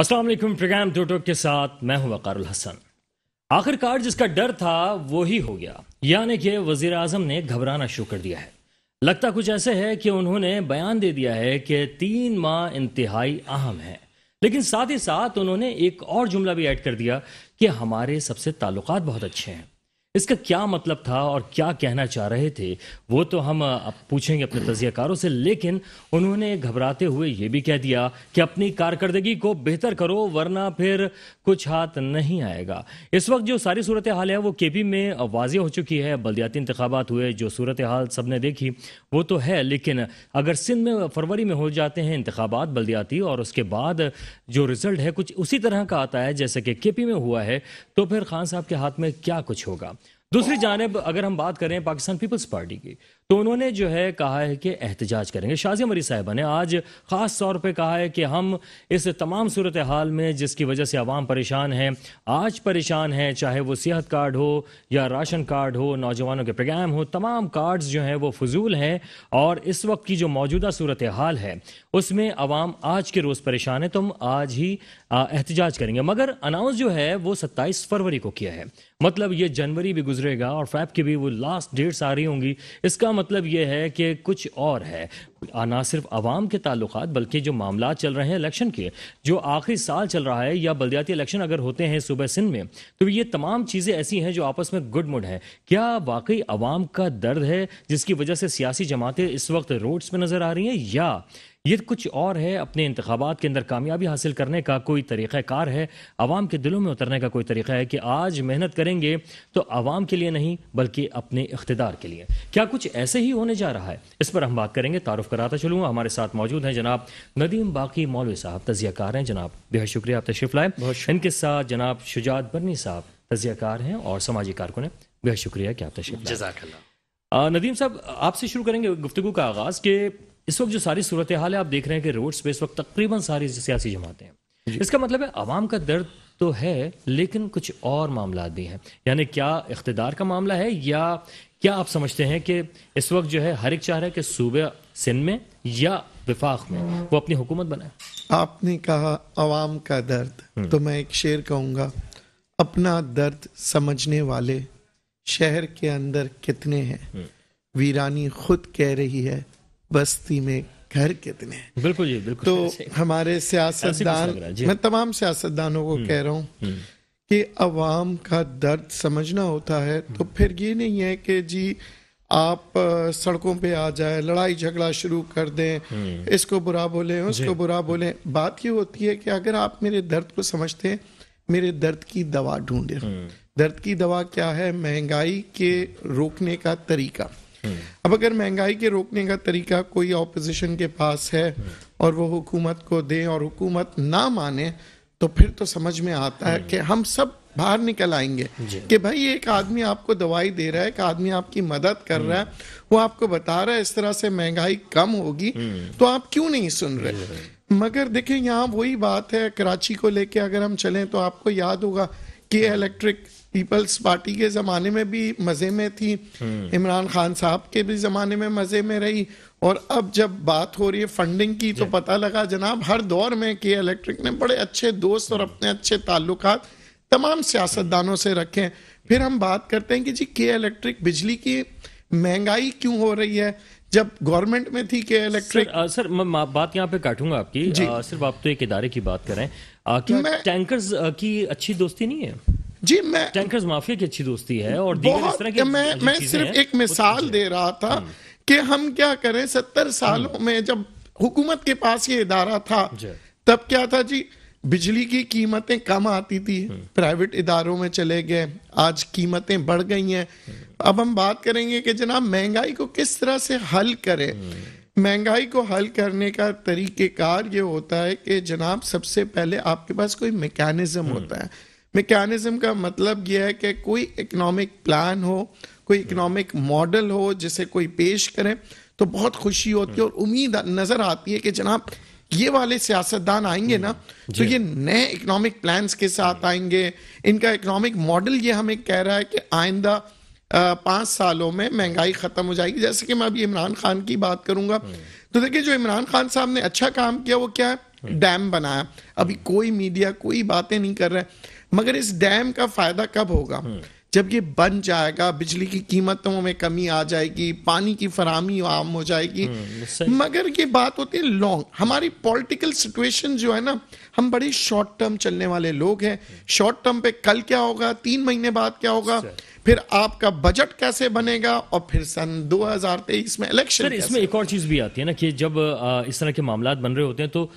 अस्सलाम वालेकुम प्रोग्राम दो टोक के साथ मैं हूं वकारुल हसन आखिरकार जिसका डर था वो ही हो गया यानी कि वजीर अजम ने घबराना शुरू कर दिया है लगता कुछ ऐसे है कि उन्होंने बयान दे दिया है कि तीन माह इंतहाई अहम है लेकिन साथ ही साथ उन्होंने एक और जुमला भी ऐड कर दिया कि हमारे सबसे ताल्लुक बहुत अच्छे हैं इसका क्या मतलब था और क्या कहना चाह रहे थे वो तो हम पूछेंगे अपने तजियाकारों से लेकिन उन्होंने घबराते हुए ये भी कह दिया कि अपनी कारकर्दगी को बेहतर करो वरना फिर कुछ हाथ नहीं आएगा इस वक्त जो सारी सूरत हाल है वो केपी में वाजह हो चुकी है बल्दियाती इंतबात हुए जो सूरत हाल सब ने देखी वो तो है लेकिन अगर सिंध में फरवरी में हो जाते हैं इंतबात बलदियाती और उसके बाद जो रिजल्ट है कुछ उसी तरह का आता है जैसे कि के पी में हुआ है तो फिर खान साहब के हाथ में क्या कुछ होगा दूसरी जानब अगर हम बात करें पाकिस्तान पीपल्स पार्टी की तो उन्होंने जो है कहा है कि एहतजाज करेंगे शाजी मरी साहिबा ने आज ख़ास तौर पर कहा है कि हम इस तमाम सूरत हाल में जिसकी वजह से आवाम परेशान हैं आज परेशान हैं चाहे वो सेहत कार्ड हो या राशन कार्ड हो नौजवानों के प्रोग्राम हो तमाम कार्ड्स जो हैं वो फजूल हैं और इस वक्त की जो मौजूदा सूरत हाल है उसमें आवाम आज के रोज़ परेशान है तो हम आज ही एहतजाज करेंगे मगर अनाउंस जो है वो सत्ताईस फरवरी को किया है मतलब ये जनवरी भी गुजरेगा और फैब की भी वो लास्ट डेट्स आ रही होंगी इसका मतलब मतलब ये है कि कुछ और है ना सिर्फ आवाम के ताल्लुक बल्कि जो मामला चल रहे हैं इलेक्शन के जो आखिरी साल चल रहा है या बलदियाती इलेक्शन अगर होते हैं सुबह सिंध में तो ये तमाम चीज़ें ऐसी हैं जो आपस में गुड मुड है क्या वाकई आवाम का दर्द है जिसकी वजह से सियासी जमातें इस वक्त रोड्स पर नज़र आ रही हैं या ये कुछ और है अपने इंतबात के अंदर कामयाबी हासिल करने का कोई तरीक़ाकार है आवाम के दिलों में उतरने का कोई तरीका है कि आज मेहनत करेंगे तो आवाम के लिए नहीं बल्कि अपने इकतदार के लिए क्या कुछ ऐसे ही होने जा रहा है इस पर हम बात करेंगे तारुफ कराता चलूँगा हमारे साथ मौजूद हैं जनाब नदीम बाकी मौलवी साहब तजियाकार हैं जनाब बेहद शुक्रिया आप तशरीफ लाए इनके साथ जनाब शुजात बर्नी साहब तजियाकार हैं और समाजी कारकुन हैं बेहद शुक्रिया कि आप तशरीफ नदीम साहब आपसे शुरू करेंगे गुफ्तु का आगाज़ के इस वक्त जो सारी सूरत हाल है आप देख रहे हैं कि रोड्स पे इस वक्त तकरीबन सारी सियासी जमाते हैं इसका मतलब है आवाम का दर्द तो है लेकिन कुछ और मामला भी हैं यानी क्या इकतदार का मामला है या क्या आप समझते हैं कि इस वक्त जो है हर एक चाह रहा है कि सूबे सिंध में या विफाक में वो अपनी हुकूमत बनाए आपने कहा आवाम का दर्द हम्म। तो मैं एक शेर कहूँगा अपना दर्द समझने वाले शहर के अंदर कितने हैं हम्म। वीरानी खुद कह रही है बस्ती में घर कितने हैं बिल्कुल जी बिल्कुल तो हमारे सियासतदान मैं तमाम सियासतदानों को हम्म, कह रहा हूँ हम्म। कि अवाम का दर्द समझना होता है तो हम्म। फिर ये नहीं है कि जी आप सड़कों पे आ जाए लड़ाई झगड़ा शुरू कर दें इसको बुरा बोले उसको बुरा बोले बात ये होती है कि अगर आप मेरे दर्द को समझते हैं मेरे दर्द की दवा ढूंढे दर्द की दवा क्या है महंगाई के रोकने का तरीका हम्म। अब अगर महंगाई के रोकने का तरीका कोई ऑपोजिशन के पास है हम्म। और वो हुकूमत को दे और हुकूमत ना माने तो फिर तो समझ में आता है हम्म। कि हम सब बाहर निकल आएंगे कि भाई एक आदमी आपको दवाई दे रहा है एक आदमी आपकी मदद कर रहा है वो आपको बता रहा है इस तरह से महंगाई कम होगी तो आप क्यों नहीं सुन रहे मगर देखें यहाँ वही बात है कराची को लेके अगर हम चलें तो आपको याद होगा कि इलेक्ट्रिक पीपल्स पार्टी के ज़माने में भी मज़े में थी हम्म। इमरान खान साहब के भी ज़माने में मज़े में रही और अब जब बात हो रही है फंडिंग की तो पता लगा जनाब हर दौर में के इलेक्ट्रिक ने बड़े अच्छे दोस्त और हम्म। अपने अच्छे ताल्लुक तमाम सियासतदानों से रखे फिर हम बात करते हैं कि जी के इलेक्ट्रिक बिजली की महंगाई क्यों हो रही है जब गवर्नमेंट में थी के इलेक्ट्रिक सर, आ, सर मैं बात यहाँ पे काटूंगा आपकी आ, सिर्फ आप तो एक इदारे की बात करें आ, क्या मैं... टैंकर्स की अच्छी दोस्ती नहीं है जी मैं टैंकर्स माफिया की अच्छी दोस्ती है और बहुत, इस तरह की मैं मैं सिर्फ एक मिसाल दे रहा था हाँ। कि हम क्या करें सत्तर सालों हाँ। में जब हुकूमत के पास ये इदारा था तब क्या था जी बिजली की कीमतें कम आती थी हाँ। प्राइवेट इदारों में चले गए आज कीमतें बढ़ गई हैं अब हम बात करेंगे कि जनाब महंगाई को किस तरह से हल करें महंगाई को हल करने का तरीक़ेकार ये होता है कि जनाब सबसे पहले आपके पास कोई मैकेनिज्म होता है मेकेनिज्म का मतलब यह है कि कोई इकोनॉमिक प्लान हो कोई इकोनॉमिक मॉडल हो जिसे कोई पेश करे तो बहुत खुशी होती है और उम्मीद नजर आती है कि जनाब ये वाले सियासतदान आएंगे ना तो ये हाँ। नए इकोनॉमिक प्लान्स के साथ आएंगे इनका इकोनॉमिक मॉडल ये हमें कह रहा है कि आइंदा पाँच सालों में महंगाई ख़त्म हो जाएगी जैसे कि मैं अभी इमरान खान की बात करूंगा तो देखिए जो इमरान खान साहब ने अच्छा काम किया वो क्या है हम्म। डैम बनाया अभी कोई मीडिया कोई बातें नहीं कर रहा है मगर इस डैम का फायदा कब होगा हम्म। जब ये बन जाएगा बिजली की कीमतों में कमी आ जाएगी पानी की फरामी आम हो जाएगी हम्म, मगर ये बात होती है लॉन्ग हमारी पॉलिटिकल सिचुएशन जो है ना हम बड़े शॉर्ट टर्म चलने वाले लोग हैं शॉर्ट टर्म पे कल क्या होगा तीन महीने बाद क्या होगा फिर आपका बजट कैसे बनेगा और फिर सन 2023 में इलेक्शन इसमें एक और चीज भी आती है ना कि जब इस तरह के मामला बन रहे होते हैं तो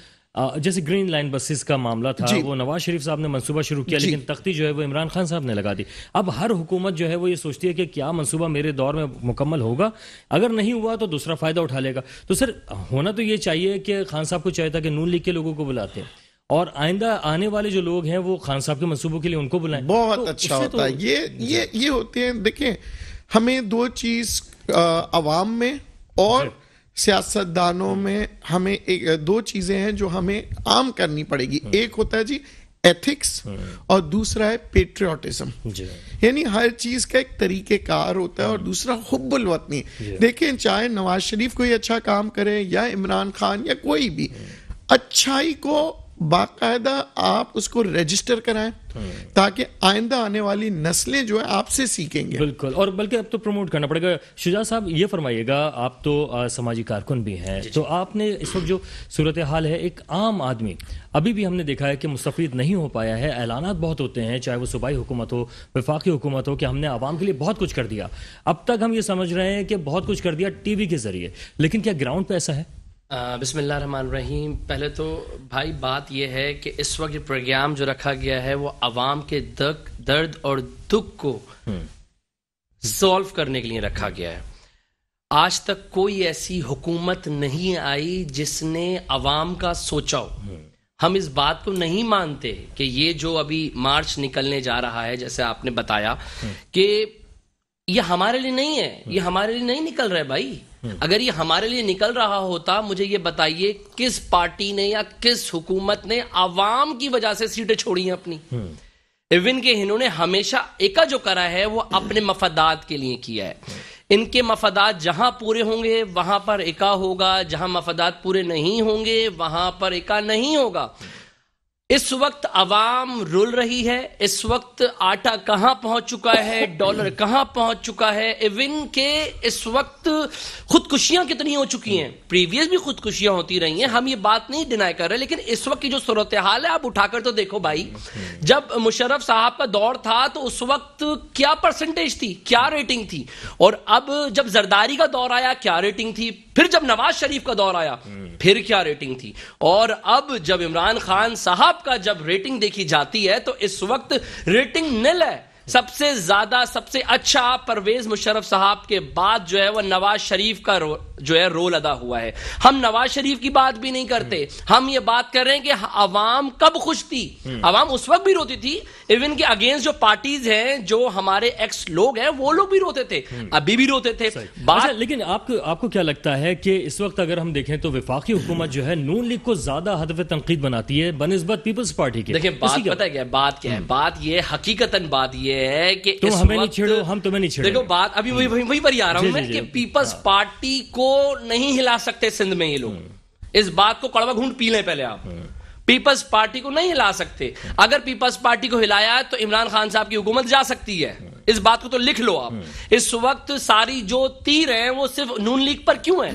जैसे ग्रीन लाइन बसेस का मामला था वो नवाज शरीफ साहब ने मंसूबा शुरू किया लेकिन तख्ती जो है वो इमरान खान साहब ने लगा दी अब हर हुकूमत जो है वो ये सोचती है कि क्या मनसूबा मेरे दौर में मुकम्मल होगा अगर नहीं हुआ तो दूसरा फ़ायदा उठा लेगा तो सर होना तो ये चाहिए कि खान साहब को चाहिए था कि नून लीग के लोगों को बुलाते हैं और आइंदा आने वाले जो लोग हैं वो खान साहब के मंसूबों के लिए उनको बुलाएं बहुत तो अच्छा तो होता तो है ये ये ये होते हैं देखें हमें दो चीज आवाम अवाम में और सियासतदानों में हमें एक दो चीजें हैं जो हमें आम करनी पड़ेगी हम्म। एक होता है जी एथिक्स हम्म। और दूसरा है पेट्रियाटिज्म यानी हर चीज का एक तरीके कार होता है और हम्म। दूसरा हुब्बुल वतनी देखें चाहे नवाज शरीफ कोई अच्छा काम करे या इमरान खान या कोई भी अच्छाई को बाकायदा आप उसको रजिस्टर कराएं हाँ। ताकि आइंदा आने वाली नस्लें जो है आपसे सीखेंगे बिल्कुल और बल्कि अब तो प्रमोट करना पड़ेगा शुजा साहब ये फरमाइएगा आप तो सामाजिक कारकुन भी हैं तो आपने इस वक्त जो सूरत हाल है एक आम आदमी अभी भी हमने देखा है कि मुस्तफ़ नहीं हो पाया है ऐलाना बहुत होते हैं चाहे वो सूबाई हुकूमत हो वफाकी हुकूमत हो कि हमने आवाम के लिए बहुत कुछ कर दिया अब तक हम ये समझ रहे हैं कि बहुत कुछ कर दिया टी वी के ज़रिए लेकिन क्या ग्राउंड पर ऐसा है बसमान रहीम पहले तो भाई बात यह है कि इस वक्त प्रोग्राम जो रखा गया है वो आवाम के दर्द दर्द और दुख को हम्म। सॉल्व करने के लिए रखा गया है आज तक कोई ऐसी हुकूमत नहीं आई जिसने आवाम का सोचा हो हम्म। हम इस बात को नहीं मानते कि ये जो अभी मार्च निकलने जा रहा है जैसे आपने बताया हम्म। कि ये हमारे लिए नहीं है ये हमारे लिए नहीं निकल रहा है भाई हम्म। अगर ये हमारे लिए निकल रहा होता मुझे ये बताइए किस पार्टी ने या किस हुकूमत ने आवाम की वजह से सीटें छोड़ी हैं अपनी हम्म। इवन के इन्होंने हमेशा एका जो करा है वो अपने मफादात के लिए किया है हम्म। इनके मफादात जहां पूरे होंगे वहां पर एका होगा जहां मफादात पूरे नहीं होंगे वहां पर एका नहीं होगा इस वक्त आवाम रुल रही है इस वक्त आटा कहां पहुंच चुका है डॉलर कहां पहुंच चुका है इवन के इस वक्त खुदकुशियां कितनी हो चुकी हैं प्रीवियस भी खुदकुशियां होती रही हैं हम ये बात नहीं डिनाई कर रहे लेकिन इस वक्त की जो सूरत हाल है आप उठाकर तो देखो भाई जब मुशर्रफ साहब का दौर था तो उस वक्त क्या परसेंटेज थी क्या रेटिंग थी और अब जब जरदारी का दौर आया क्या रेटिंग थी फिर जब नवाज शरीफ का दौर आया फिर क्या रेटिंग थी और अब जब इमरान खान साहब का जब रेटिंग देखी जाती है तो इस वक्त रेटिंग निल है सबसे ज्यादा सबसे अच्छा परवेज मुशरफ साहब के बाद जो है वह नवाज शरीफ का जो है रोल अदा हुआ है हम नवाज शरीफ की बात भी नहीं करते हम्म। हम ये बात कर रहे हैं कि अवाम कब खुश थी हम्म। अवाम उस वक्त भी रोती थी इवन के अगेंस्ट जो पार्टीज हैं जो हमारे एक्स लोग हैं वो लोग भी रोते थे हम्म। अभी भी रोते थे बात अच्छा, लेकिन आपको आपको क्या लगता है कि इस वक्त अगर हम देखें तो विफाकी हुकूमत जो है नून लीग को ज्यादा हदफ तनकीद बनाती है बनस्बत पीपल्स पार्टी की देखिए बात पता क्या बात क्या है बात ये हकीकतन बात ये है कि तुम हमें नहीं छेड़ो हम तुम्हें नहीं छेड़ो देखो बात अभी वही वही पर ही आ रहा हूँ पीपल्स हाँ। पार्टी को को नहीं हिला सकते सिंध में ये लोग इस बात को कड़वा घूंट पी लें पहले आप पीपल्स पार्टी को नहीं हिला सकते अगर पीपल्स पार्टी को हिलाया तो इमरान खान साहब की हुकूमत जा सकती है इस बात को तो लिख लो आप इस वक्त सारी जो तीर है वो सिर्फ नून लीग पर क्यों है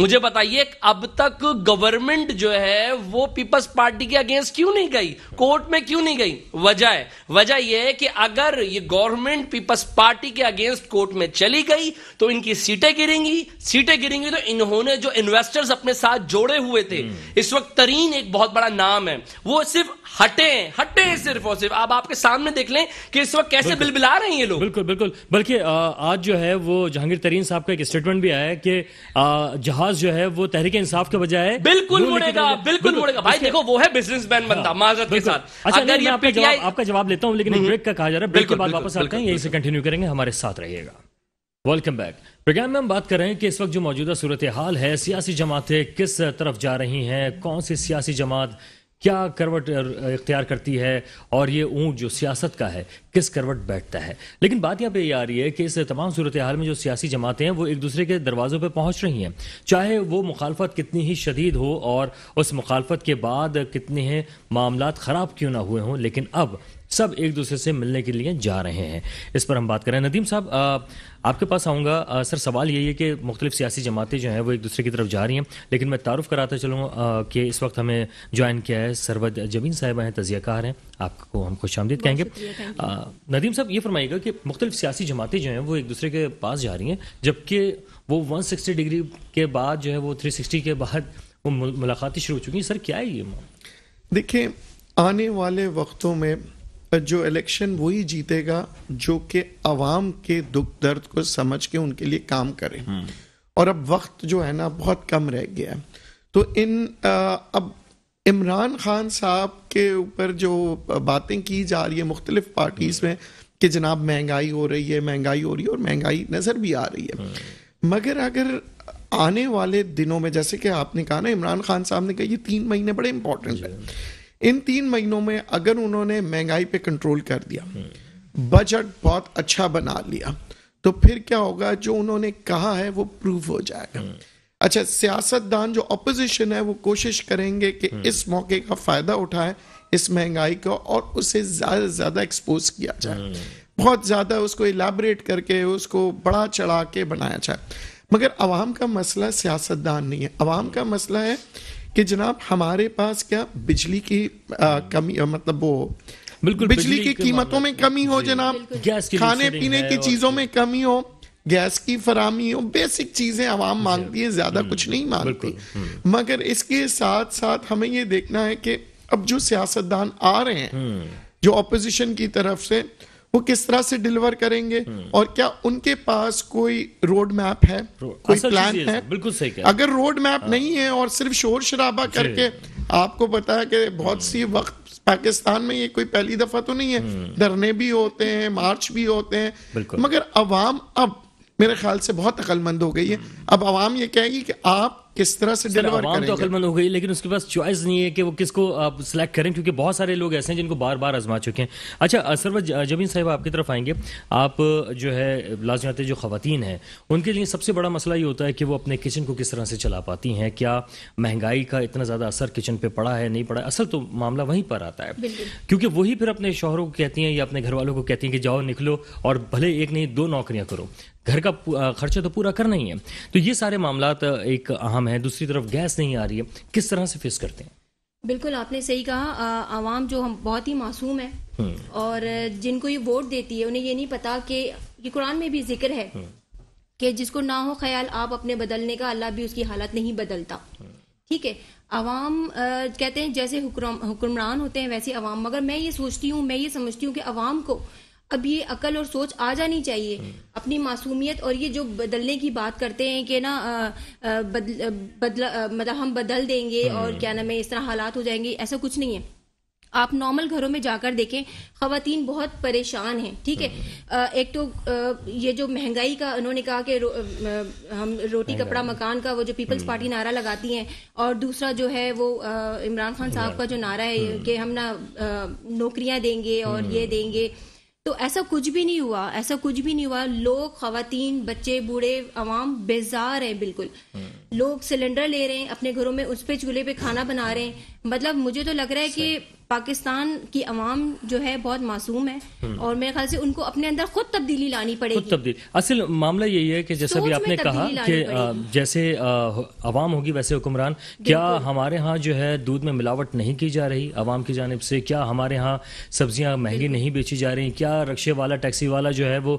मुझे बताइए अब तक गवर्नमेंट जो है वो पीपल्स पार्टी के अगेंस्ट क्यों नहीं गई कोर्ट में क्यों नहीं गई वजह वजह यह है कि अगर ये गवर्नमेंट पीपल्स पार्टी के अगेंस्ट कोर्ट में चली गई तो इनकी सीटें गिरेंगी सीटें गिरेंगी तो इन्होंने जो इन्वेस्टर्स अपने साथ जोड़े हुए थे हम्म। इस वक्त तरीन एक बहुत बड़ा नाम है वो सिर्फ हटे हटे सिर्फ और सिर्फ आप आपके सामने देख लें कि इस वक्त कैसे बिलबिला रहे हैं ये लोग बिल्कुल बिल्कुल बल्कि आज जो है वो जहांगीर तरीन साहब का एक स्टेटमेंट भी आया है कि जहां लिहाज जो है वो तहरीके इंसाफ के बजाय बिल्कुल मुड़ेगा बिल्कुल मुड़ेगा भाई देखो वो है बिजनेस मैन बंदा हाँ, माजरत के साथ अच्छा अगर ये पीटीआई आपका जवाब लेता हूँ लेकिन ब्रेक हम्म। का कहा जा रहा है ब्रेक के बाद वापस आते हैं यही से कंटिन्यू करेंगे हमारे साथ रहिएगा वेलकम बैक प्रोग्राम में हम बात कर रहे हैं कि इस वक्त जो मौजूदा सूरत हाल है सियासी जमातें किस तरफ जा रही हैं कौन सी सियासी जमात क्या करवट इख्तियार करती है और ये ऊँट जो सियासत का है किस करवट बैठता है लेकिन बात यहाँ पे ये आ रही है कि इस तमाम सूरत हाल में जो सियासी जमातें हैं वो एक दूसरे के दरवाज़ों पे पहुँच रही हैं चाहे वो मुखालफत कितनी ही शदीद हो और उस मुखालफत के बाद कितने हैं मामला ख़राब क्यों ना हुए हों लेकिन अब सब एक दूसरे से मिलने के लिए जा रहे हैं इस पर हम बात करें नदीम साहब आपके पास आऊँगा सर सवाल यही है कि मुख्तलिफ सियासी जमातें जो हैं वो एक दूसरे की तरफ जा रही हैं लेकिन मैं तारुफ कराता चलूँ कि इस वक्त हमें ज्वाइन किया है सरवद जमीन साहब हैं तजियाकार हैं आपको हम खुश आमदीद कहेंगे नदीम साहब ये फरमाइएगा कि मुख्तलिफ सियासी जमातें जो हैं वो एक दूसरे के पास जा रही हैं जबकि वो वन सिक्सटी डिग्री के बाद जो है वो थ्री सिक्सटी के बाद वो मुलाकातें शुरू हो चुकी हैं सर क्या है ये देखिए आने वाले वक्तों में जो इलेक्शन वही जीतेगा जो कि अवाम के दुख दर्द को समझ के उनके लिए काम करे हम्म। और अब वक्त जो है ना बहुत कम रह गया है तो इन आ, अब इमरान खान साहब के ऊपर जो बातें की जा रही है मुख्तलिफ पार्टीज हम्म। में कि जनाब महंगाई हो रही है महंगाई हो रही है और महंगाई नज़र भी आ रही है हम्म। मगर अगर आने वाले दिनों में जैसे कि आपने कहा ना इमरान खान साहब ने कहा ये तीन महीने बड़े इंपॉर्टेंट है इन तीन महीनों में अगर उन्होंने महंगाई पे कंट्रोल कर दिया बजट बहुत अच्छा बना लिया तो फिर क्या होगा जो उन्होंने कहा है वो प्रूव हो जाएगा अच्छा सियासतदान जो अपोजिशन है वो कोशिश करेंगे कि इस मौके का फायदा उठाए इस महंगाई का और उसे ज्यादा से ज्यादा एक्सपोज किया जाए बहुत ज्यादा उसको इलाबरेट करके उसको बड़ा चढ़ा के बनाया जाए मगर आवाम का मसला सियासतदान नहीं है आवाम का मसला है कि जनाब हमारे पास क्या बिजली की आ, कमी आ, मतलब वो बिल्कुल बिजली, बिजली की कीमतों में कमी हो जनाब गैस खाने पीने की चीजों में कमी हो गैस की फरामी हो बेसिक चीजें आवाम मांगती है ज्यादा हम्म। कुछ नहीं मांगती हम्म। मगर इसके साथ साथ हमें ये देखना है कि अब जो सियासतदान आ रहे हैं हम्म। जो अपोजिशन की तरफ से वो किस तरह से डिलीवर करेंगे हम्म। और क्या उनके पास कोई रोड मैप है कोई प्लान है बिल्कुल सही कह अगर रोड मैप हाँ। नहीं है और सिर्फ शोर शराबा करके आपको बताया कि बहुत हम्म। सी वक्त पाकिस्तान में ये कोई पहली दफा तो नहीं है हम्म। धरने भी होते हैं मार्च भी होते हैं मगर अवाम अब मेरे ख्याल से बहुत अकलमंद हो गई है अब अवाम ये कहेगी कि आप किस तरह से डिलीवर तो करेंगे तो अकलमंद हो गई लेकिन उसके पास चॉइस नहीं है कि वो किसको आप सिलेक्ट करें क्योंकि बहुत सारे लोग ऐसे हैं जिनको बार बार आजमा चुके हैं अच्छा सरवत जमीन साहब आपकी तरफ आएंगे आप जो है लाजमत जो खातन हैं उनके लिए सबसे बड़ा मसला ये होता है कि वो अपने किचन को किस तरह से चला पाती हैं क्या महंगाई का इतना ज़्यादा असर किचन पर पड़ा है नहीं पड़ा असल तो मामला वहीं पर आता है क्योंकि वही फिर अपने शोहरों को कहती हैं या अपने घर वालों को कहती हैं कि जाओ निकलो और भले एक नहीं दो नौकरियाँ करो घर का खर्चा तो पूरा करना ही है तो ये सारे मामला एक अहम कम है दूसरी तरफ गैस नहीं आ रही है किस तरह से फेस करते हैं बिल्कुल आपने सही कहा आवाम जो हम बहुत ही मासूम है हम्म। और जिनको ये वोट देती है उन्हें ये नहीं पता कि ये कुरान में भी जिक्र है हम्म। कि जिसको ना हो ख्याल आप अपने बदलने का अल्लाह भी उसकी हालत नहीं बदलता हम्म। ठीक है आवाम कहते हैं जैसे हुक्रम, हुक्मरान होते हैं वैसे अवाम मगर मैं ये सोचती हूँ मैं ये समझती हूँ कि अवाम को अब ये अकल और सोच आ जानी चाहिए हम्म। अपनी मासूमियत और ये जो बदलने की बात करते हैं कि ना बदल, बदला मतलब हम बदल देंगे हम्म। और क्या नाम है इस तरह हालात हो जाएंगे ऐसा कुछ नहीं है आप नॉर्मल घरों में जाकर देखें खातन बहुत परेशान हैं ठीक है हम्म। एक तो ये जो महंगाई का उन्होंने कहा कि रो, हम रोटी कपड़ा मकान का वो जो पीपल्स पार्टी नारा लगाती हैं और दूसरा जो है वो इमरान खान साहब का जो नारा है कि हम ना नौकरियां देंगे और ये देंगे तो ऐसा कुछ भी नहीं हुआ ऐसा कुछ भी नहीं हुआ लोग खातन बच्चे बूढ़े आवाम बेजार है बिल्कुल हम्म। लोग सिलेंडर ले रहे हैं अपने घरों में उस पर चूल्हे पे खाना बना रहे हैं मतलब मुझे तो लग रहा है कि पाकिस्तान की आवाम जो है बहुत मासूम है हम्म। और मेरे ख्याल से उनको अपने अंदर खुद तब्दीली लानी पड़ेगी खुद तब्दील असल मामला यही है कि जैसा भी आपने कहा कि जैसे आवाम होगी वैसे हुक्मरान क्या हमारे यहाँ जो है दूध में मिलावट नहीं की जा रही आवाम की जानब से क्या हमारे यहाँ सब्जियाँ महंगी नहीं बेची जा रही क्या रक्शे वाला टैक्सी वाला जो है वो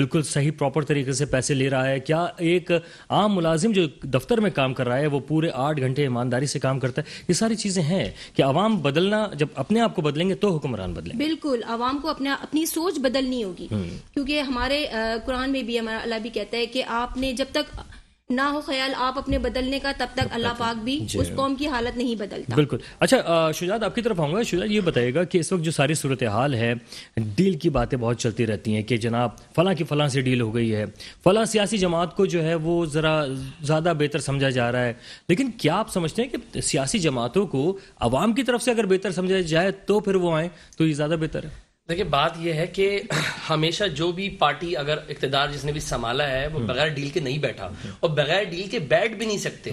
बिल्कुल सही प्रॉपर तरीके से पैसे ले रहा है क्या एक आम मुलाजिम जो दफ्तर में काम कर रहा है वो पूरे आठ घंटे ईमानदारी से काम करता है ये सारी चीज़ें हैं कि आवाम बदलना जब अपने आप को बदलेंगे तो हुक्मरान बदले बिल्कुल आवाम को अपना अपनी सोच बदलनी होगी हम्म। क्योंकि हमारे कुरान में भी हमारा अल्लाह भी कहता है कि आपने जब तक ना हो ख्याल आप अपने बदलने का तब तक अल्लाह पाक भी उस कौम की हालत नहीं बदलता बिल्कुल अच्छा शुजात आपकी तरफ आऊँगा शुजात ये बताइएगा कि इस वक्त जो सारी सूरत हाल है डील की बातें बहुत चलती रहती हैं कि जनाब फला की फला से डील हो गई है फला सियासी जमात को जो है वो ज़रा ज़्यादा बेहतर समझा जा रहा है लेकिन क्या आप समझते हैं कि सियासी जमातों को आवाम की तरफ से अगर बेहतर समझा जाए तो फिर वो आए तो ये ज़्यादा बेहतर है देखिए बात यह है कि हमेशा जो भी पार्टी अगर इकतदार जिसने भी संभाला है वो हम्म। बगैर डील के नहीं बैठा और बगैर डील के बैठ भी नहीं सकते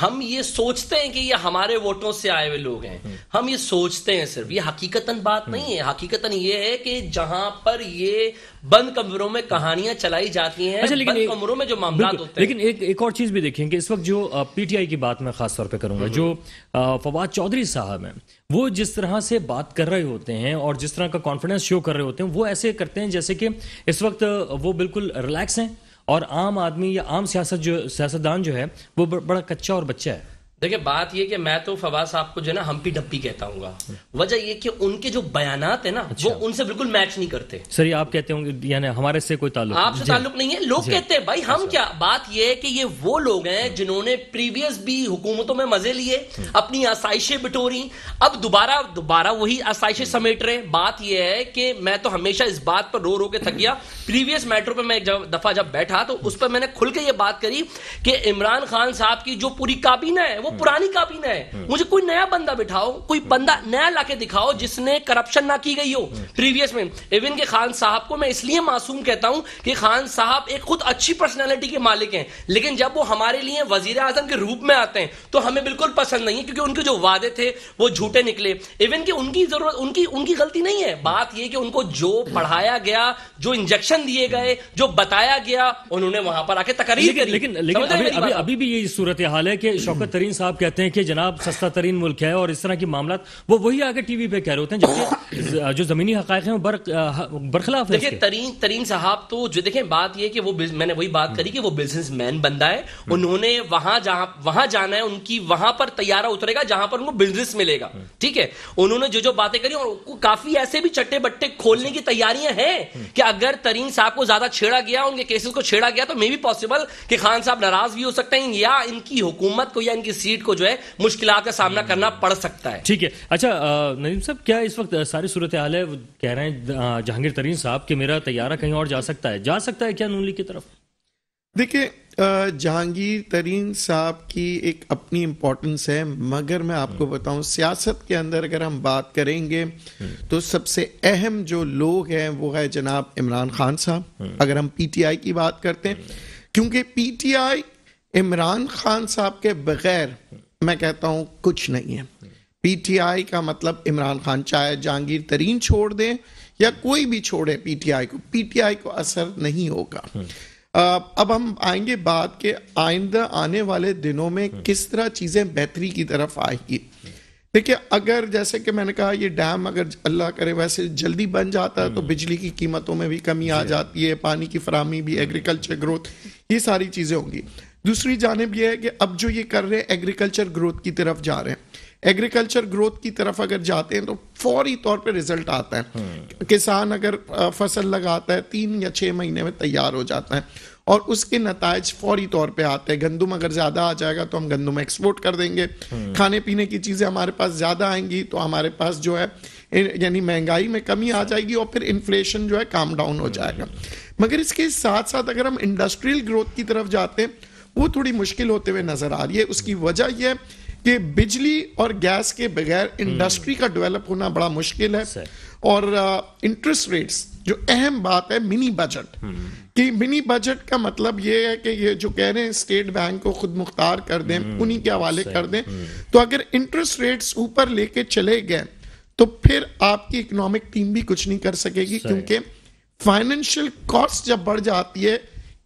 हम ये सोचते हैं कि ये हमारे वोटों से आए हुए लोग हैं हम्म। हम ये सोचते हैं सिर्फ ये हकीकतन बात नहीं है हम्म। हकीकतन ये है कि जहां पर ये बंद कमरों में कहानियां चलाई जाती हैं अच्छा, लेकिन बंद कमरों में जो मामला होते हैं लेकिन एक एक और चीज भी देखें कि इस वक्त जो पीटीआई की बात मैं खासतौर पर करूंगा हम्म। जो फवाद चौधरी साहब हैं वो जिस तरह से बात कर रहे होते हैं और जिस तरह का कॉन्फिडेंस शो कर रहे होते हैं वो ऐसे करते हैं जैसे कि इस वक्त वो बिल्कुल रिलैक्स हैं और आम आदमी या आम सियासत जो सियासतदान जो है वो बड़ा कच्चा और बच्चा है देखिए बात ये कि मैं तो फवाज साहब को जो है ना हम्पी डप्पी कहता हूँ वजह ये कि उनके जो बयानात है ना अच्छा। वो उनसे बिल्कुल मैच नहीं करते सर आप कहते होंगे यानी हमारे से कोई ताल्लुक आपसे ताल्लुक नहीं है लोग कहते हैं भाई हम अच्छा। क्या बात ये है कि ये वो लोग हैं जिन्होंने प्रीवियस भी हुकूमतों में मजे लिए हम्म। अपनी आसाइशें बिटोरी अब दोबारा दोबारा वही आसाइशें समेट रहे बात यह है कि मैं तो हमेशा इस बात पर रो रो के थक गया प्रीवियस मैटरों पर मैं एक दफा जब बैठा तो उस पर मैंने खुल के ये बात करी कि इमरान खान साहब की जो पूरी काबीना है वो हम्म। पुरानी काबीना है हम्म। मुझे कोई नया बंदा बिठाओ कोई हम्म। बंदा नया लाके दिखाओ जिसने करप्शन ना की गई हो प्रीवियस में इवन के खान साहब को मैं इसलिए मासूम कहता हूं कि खान साहब एक खुद अच्छी पर्सनैलिटी के मालिक हैं लेकिन जब वो हमारे लिए वजीर आजम के रूप में आते हैं तो हमें बिल्कुल पसंद नहीं है क्योंकि उनके जो वादे थे वो झूठे निकले इवन की उनकी जरूरत उनकी उनकी गलती नहीं है बात यह कि उनको जो पढ़ाया गया जो इंजेक्शन दिए गए जो बताया गया उन्होंने वहां पर आके तकरीर करी लेकिन लेकिन अभी, अभी, अभी भी यही सूरत हाल है कि शौकत तरीन साहब कहते हैं कि जनाब सस्ता तरीन मुल्क है और इस तरह की मामला वो वही आगे टीवी पे कह रहे होते हैं जबकि जो जमीनी हक हैं बरखिलाफ देखिए तरीन तरीन साहब तो जो देखें बात ये कि वो मैंने वही बात करी कि वो बिजनेस मैन बंदा है हम्म। उन्होंने वहां जहां वहां जाना है उनकी वहां पर तैयारा उतरेगा जहां पर उनको बिजनेस मिलेगा हम्म। ठीक है उन्होंने जो जो बातें करी और काफी ऐसे भी चट्टे बट्टे खोलने की तैयारियां हैं हम्म। कि अगर तरीन साहब को ज्यादा छेड़ा गया उनके केसेस को छेड़ा गया तो मे भी पॉसिबल कि खान साहब नाराज भी हो सकते हैं या इनकी हुकूमत को या इनकी सीट को जो है मुश्किल का सामना हम्म। करना पड़ सकता है ठीक है अच्छा नदीम साहब क्या इस वक्त सारी सूरत हाल है कह रहे हैं जहांगीर तरीन साहब कि मेरा तैयारा कहीं और जा सकता है जा सकता है क्या नून लीग की तरफ देखिए जहांगीर तरीन साहब की एक अपनी इम्पोर्टेंस है मगर मैं आपको हम्म। बताऊं सियासत के अंदर अगर हम बात करेंगे हम्म। तो सबसे अहम जो लोग हैं वो है जनाब इमरान खान साहब अगर हम पीटीआई की बात करते हैं क्योंकि पीटीआई इमरान खान साहब के बगैर मैं कहता हूँ कुछ नहीं है पीटीआई का मतलब इमरान खान चाहे जहांगीर तरीन छोड़ दें या कोई भी छोड़े पीटीआई को पीटीआई को असर नहीं होगा अब हम आएंगे बात के आइंदा आने वाले दिनों में किस तरह चीज़ें बेहतरी की तरफ आएगी देखिए अगर जैसे कि मैंने कहा ये डैम अगर अल्लाह करे वैसे जल्दी बन जाता है तो हम्म। बिजली की कीमतों में भी कमी आ जाती है पानी की फरहमी भी हम्म। एग्रीकल्चर ग्रोथ ये सारी चीज़ें होंगी दूसरी जानब यह है कि अब जो ये कर रहे हैं एग्रीकल्चर ग्रोथ की तरफ जा रहे हैं एग्रीकल्चर ग्रोथ की तरफ अगर जाते हैं तो फौरी तौर पे रिजल्ट आता है हम्म। किसान अगर फसल लगाता है तीन या छः महीने में तैयार हो जाता है और उसके नतज फौरी तौर पे आते हैं गंदम अगर ज़्यादा आ जाएगा तो हम गंदम एक्सपोर्ट कर देंगे हम्म। खाने पीने की चीज़ें हमारे पास ज़्यादा आएंगी तो हमारे पास जो है यानी महंगाई में कमी आ जाएगी और फिर इन्फ्लेशन जो है काम डाउन हो जाएगा मगर इसके साथ साथ अगर हम इंडस्ट्रियल ग्रोथ की तरफ जाते हैं वो थोड़ी मुश्किल होते हुए नजर आ रही है उसकी वजह यह कि बिजली और गैस के बगैर इंडस्ट्री हम्म। का डेवलप होना बड़ा मुश्किल है और इंटरेस्ट uh, रेट्स जो अहम बात है मिनी हम्म। बजट कि मिनी बजट का मतलब ये है कि ये जो कह रहे हैं स्टेट बैंक को खुद मुख्तार कर दें हम्म। उन्हीं के हवाले कर दें तो अगर इंटरेस्ट रेट्स ऊपर लेके चले गए तो फिर आपकी इकोनॉमिक टीम भी कुछ नहीं कर सकेगी क्योंकि फाइनेंशियल कॉस्ट जब बढ़ जाती है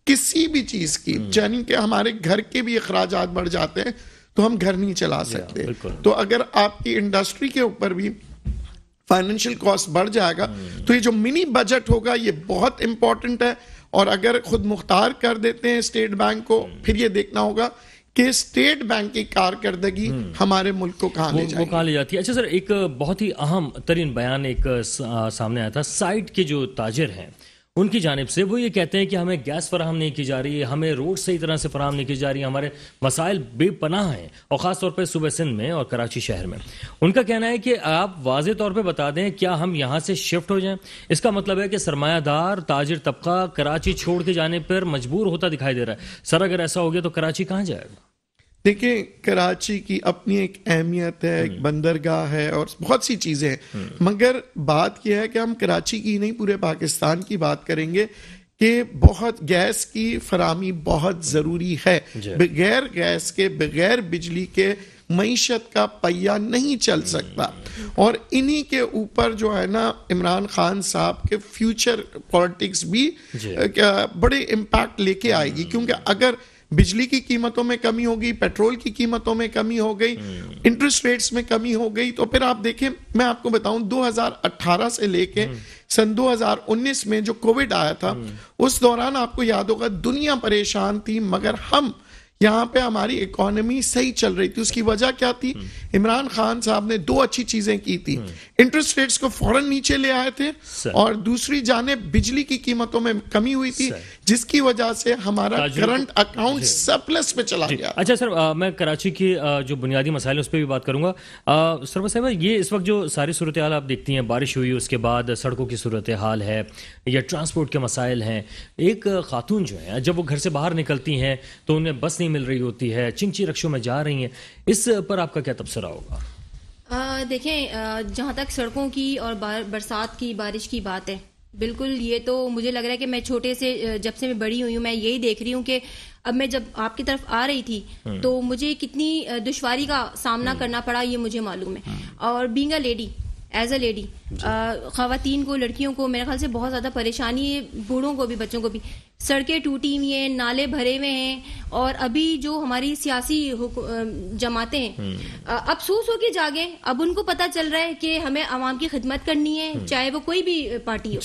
किसी भी चीज की हम्म। यानी कि हमारे घर के भी अखराज बढ़ जाते हैं तो हम घर नहीं चला सकते तो अगर आपकी इंडस्ट्री के ऊपर भी फाइनेंशियल कॉस्ट बढ़ जाएगा हम्म। तो ये जो मिनी बजट होगा ये बहुत इंपॉर्टेंट है और अगर खुद मुख्तार कर देते हैं स्टेट बैंक को हम्म। फिर ये देखना होगा कि स्टेट बैंक की कारकर्दगी हमारे मुल्क को कहा ले जाएगी वो ले जाती है अच्छा सर एक बहुत ही अहम तरीन बयान एक सामने आया था साइट के जो ताजर हैं उनकी जानब से वो ये कहते हैं कि हमें गैस फराम नहीं की जा रही है हमें रोड सही तरह से फराम नहीं की जा रही है हमारे मसाइल बेपनाह हैं और ख़ास तौर पर सुबह सिंध में और कराची शहर में उनका कहना है कि आप वाज तौर पर बता दें क्या हम यहाँ से शिफ्ट हो जाएँ इसका मतलब है कि सरमायादार ताजर तबका कराची छोड़ के जाने पर मजबूर होता दिखाई दे रहा है सर अगर ऐसा हो गया तो कराची कहाँ जाएगा देखिए कराची की अपनी एक अहमियत है एक हम्म। बंदरगाह है और बहुत सी चीज़ें हैं हम्म। मगर बात यह है कि हम कराची की नहीं पूरे पाकिस्तान की बात करेंगे कि बहुत गैस की फरहमी बहुत ज़रूरी है बगैर गैस के बगैर बिजली के मीशत का पहिया नहीं चल सकता हम्म। और इन्हीं के ऊपर जो है ना इमरान खान साहब के फ्यूचर पॉलिटिक्स भी बड़े इम्पैक्ट लेके आएगी क्योंकि अगर बिजली की कीमतों में कमी हो गई पेट्रोल की कीमतों में कमी हो गई इंटरेस्ट हम्म। रेट्स में कमी हो गई तो फिर आप देखें मैं आपको बताऊं 2018 से लेके हम्म। सन 2019 में जो कोविड आया था हम्म। उस दौरान आपको याद होगा दुनिया परेशान थी मगर हम यहाँ पे हमारी इकोनॉमी सही चल रही थी उसकी वजह क्या थी इमरान खान साहब ने दो अच्छी चीजें की थी इंटरेस्ट रेट्स को फौरन नीचे ले आए थे और दूसरी जाने बिजली की कीमतों में कमी हुई थी जिसकी वजह से हमारा करंट अकाउंट सरप्लस पे चला गया अच्छा सर आ, मैं कराची की आ, जो बुनियादी मसाइल है उस पर भी बात करूंगा सर साहब ये इस वक्त जो सारी सूरत हाल आप देखती हैं बारिश हुई उसके बाद सड़कों की सूरत हाल है या ट्रांसपोर्ट के मसाइल हैं एक खातून जो है जब वो घर से बाहर निकलती हैं तो उन्हें बस नहीं मिल रही होती है चिंची रक्षों में जा रही हैं इस पर आपका क्या तबसरा होगा देखें जहाँ तक सड़कों की और बरसात की बारिश की बात है बिल्कुल ये तो मुझे लग रहा है कि मैं छोटे से जब से मैं बड़ी हुई हूँ मैं यही देख रही हूँ कि अब मैं जब आपकी तरफ आ रही थी हम्म। तो मुझे कितनी दुश्वारी का सामना हम्म। करना पड़ा ये मुझे मालूम है हम्म। और being a lady as a lady खातन को लड़कियों को मेरे ख्याल से बहुत ज़्यादा परेशानी है बूढ़ों को भी बच्चों को भी सड़कें टूटी हुई हैं नाले भरे हुए हैं और अभी जो हमारी सियासी जमातें हैं हम्म। अब हो के जागे अब उनको पता चल रहा है कि हमें आवाम की खिदमत करनी है हम्म। चाहे वो कोई भी पार्टी हो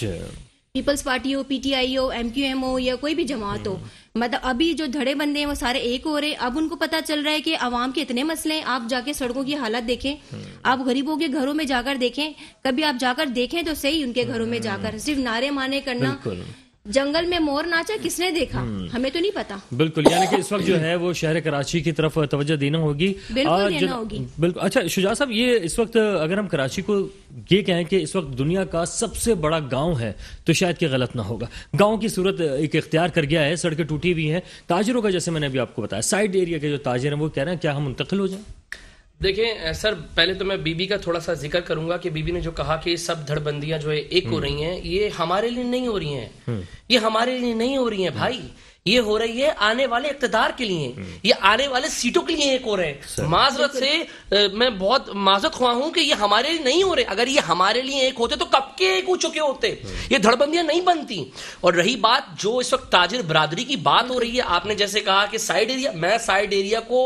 पीपल्स पार्टी हो पीटीआई हो एमक्यूएम हो या कोई भी जमात हो मतलब अभी जो धड़े बंदे हैं वो सारे एक हो रहे हैं अब उनको पता चल रहा है कि आवाम के इतने मसले हैं आप जाके सड़कों की हालत देखें आप गरीबों के घरों में जाकर देखें कभी आप जाकर देखें तो सही उनके घरों में जाकर सिर्फ नारे माने करना जंगल में मोर नाचा किसने देखा हम्म। हमें तो नहीं पता बिल्कुल यानी कि इस वक्त जो है वो शहर कराची की तरफ तवज्जो देना होगी बिल्कुल देना होगी बिल्कुल अच्छा शुजा साहब ये इस वक्त अगर हम कराची को ये कहें कि इस वक्त दुनिया का सबसे बड़ा गांव है तो शायद ये गलत ना होगा गांव की सूरत एक इख्तियार कर गया है सड़कें टूटी हुई हैं ताजरों का जैसे मैंने अभी आपको बताया साइड एरिया के जो ताजर हैं वो कह रहे हैं क्या हम मुंतकिल हो जाएं देखें सर पहले तो मैं बीबी का थोड़ा सा जिक्र करूंगा कि बीबी ने जो कहा कि सब धड़बंदियां जो है एक हो हम्म। रही हैं ये हमारे लिए नहीं हो रही हैं हम्म। ये हमारे लिए नहीं हो रही हैं हम्म। भाई ये हो रही है आने वाले इकतदार के लिए हम्म। ये आने वाले सीटों के लिए एक हो रहे हैं माजरत से मैं बहुत माजरत हुआ हूं कि ये हमारे लिए नहीं हो रहे अगर ये हमारे लिए एक होते तो कब के एक हो चुके होते हम्म। ये धड़बंदियां नहीं बनती और रही बात जो इस वक्त ताजिर बरादरी की बात हो रही है आपने जैसे कहा कि साइड एरिया मैं साइड एरिया को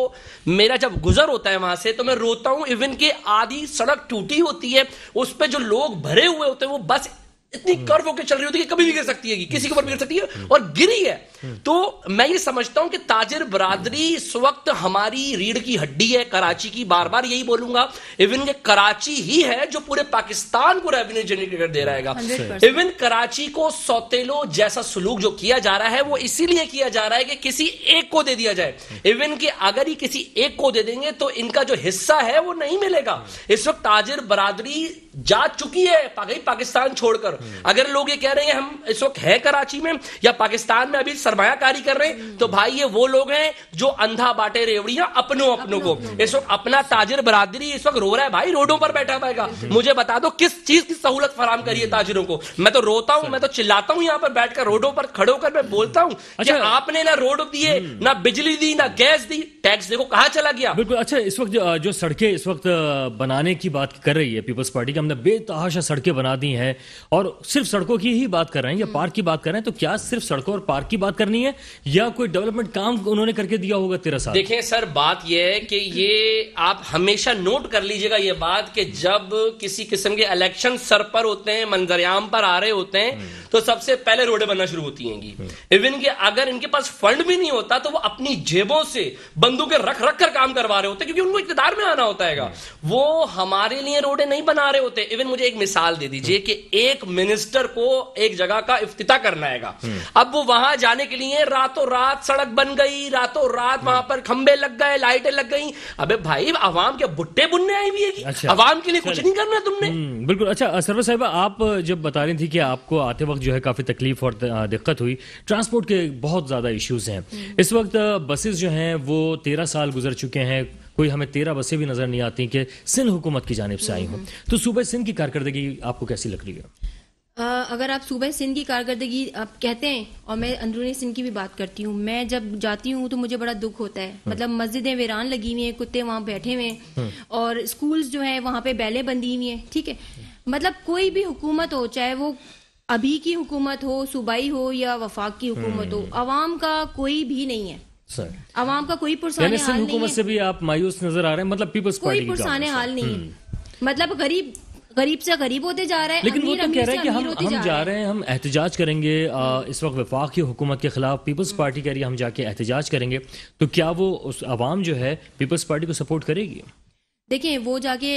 मेरा जब गुजर होता है वहां से तो मैं रोता हूं इवन के आधी सड़क टूटी होती है उस पर जो लोग भरे हुए होते हैं वो बस इतनी कर्व हम्म। होकर चल रही होती है कि कभी भी गिर सकती है किसी के ऊपर भी गिर सकती है और गिरी है हम्म। तो मैं ये समझता हूं कि ताजिर बरादरी इस वक्त हमारी रीढ़ की हड्डी है कराची की बार बार यही बोलूंगा इवन ये कराची ही है जो पूरे पाकिस्तान को रेवेन्यू जनरेट दे रहेगा इवन कराची को सौतेलो जैसा सुलूक जो किया जा रहा है वो इसीलिए किया जा रहा है कि किसी एक को दे दिया जाए हम्म। इवन के अगर ही किसी एक को दे देंगे तो इनका जो हिस्सा है वो नहीं मिलेगा इस वक्त ताजिर बरादरी जा चुकी है पाकिस्तान छोड़कर हम्म। अगर लोग ये कह रहे हैं हम इस वक्त है कराची में या पाकिस्तान में अभी सरमायाकारी कर रहे हैं तो भाई ये वो लोग हैं जो अंधा बाटे रेवड़िया अपनों अपनों को इस वक्त अपना ताजिर बरादरी इस वक्त रो रहा है भाई रोडों पर बैठा पाएगा हम्म। मुझे बता दो किस चीज की सहूलत फराम करिए हम्म। ताजिरों को मैं तो रोता हूं मैं तो चिल्लाता हूं यहाँ पर बैठकर रोडों पर खड़े होकर मैं बोलता हूँ अच्छा। आपने ना रोड दिए ना बिजली दी ना गैस दी टैक्स देखो कहा चला गया बिल्कुल अच्छा इस वक्त जो सड़कें इस वक्त बनाने की बात कर रही है पीपल्स पार्टी की हमने बेतहाशा सड़कें बना दी हैं और और सिर्फ सड़कों की ही बात कर रहे हैं या हम्म। पार्क की बात कर रहे हैं तो क्या सिर्फ सड़कों और पार्क की बात करनी है या कोई डेवलपमेंट काम उन्होंने करके दिया होगा तेरह साल देखिए सर बात यह है कि ये आप हमेशा नोट कर लीजिएगा ये बात कि जब किसी किस्म के इलेक्शन सर पर होते हैं मंजरयाम पर आ रहे होते हैं हम्म। तो सबसे पहले रोडें बनना शुरू होती हैं हम्म। इवन कि अगर इनके पास फंड भी नहीं होता तो वो अपनी जेबों से बंदूकें रख रख कर काम करवा रहे होते क्योंकि उनको इकतदार में आना होता है वो हमारे लिए रोडें नहीं बना रहे होते इवन मुझे एक मिसाल दे दीजिए कि एक मिनिस्टर को एक जगह का इफ्तिता करना है अब वो वहां जाने के लिए रातों रात सड़क बन गई रातों रात वहां पर खंबे लग गए लाइटें लग गई अबे भाई आवाम के भुट्टे बुनने आई हुई है अच्छा, आवाम के लिए कुछ नहीं करना तुमने हम्म, बिल्कुल अच्छा सरवर साहब आप जब बता रही थी कि आपको आते वक्त जो है काफी तकलीफ और दिक्कत हुई ट्रांसपोर्ट के बहुत ज्यादा इश्यूज हैं हम्म। इस वक्त बसेस जो हैं वो तेरह साल गुजर चुके हैं कोई हमें तेरह बसें भी नजर नहीं आती कि सिंध हुकूमत की जानब से आई हों हम्म। तो सुबह सिंध की कारकर्दगी आपको कैसी लग रही है अगर आप सूबह सिंध की कारकर्दगी आप कहते हैं और मैं अंदरूनी सिंध की भी बात करती हूँ मैं जब जाती हूँ तो मुझे बड़ा दुख होता है हम्म। मतलब मस्जिदें वीरान लगी हुई हैं कुत्ते वहाँ बैठे हुए हैं हम्म। और स्कूल्स जो है वहाँ पे बैलें बंधी हुई हैं ठीक है मतलब कोई भी हुकूमत हो चाहे वो अभी की हुकूमत हो सूबाई हो या वफाक की हुकूमत हो हम्म। आवाम का कोई भी नहीं है आवाम का कोई पुरसान हाल नहीं है से भी आप मायूस नजर आ रहे हैं मतलब पीपल्स कोई पुरसान हाल नहीं है मतलब गरीब गरीब से गरीब होते जा रहे हैं लेकिन वो तो कह रहे हैं कि हम हम जा रहे हैं हम एहतजाज करेंगे इस वक्त वफाक की हुकूमत के खिलाफ पीपल्स हम्म। पार्टी कह रही है हम जाके एहतजाज करेंगे तो क्या वो उस आवाम जो है पीपल्स पार्टी को सपोर्ट करेगी देखिए वो जाके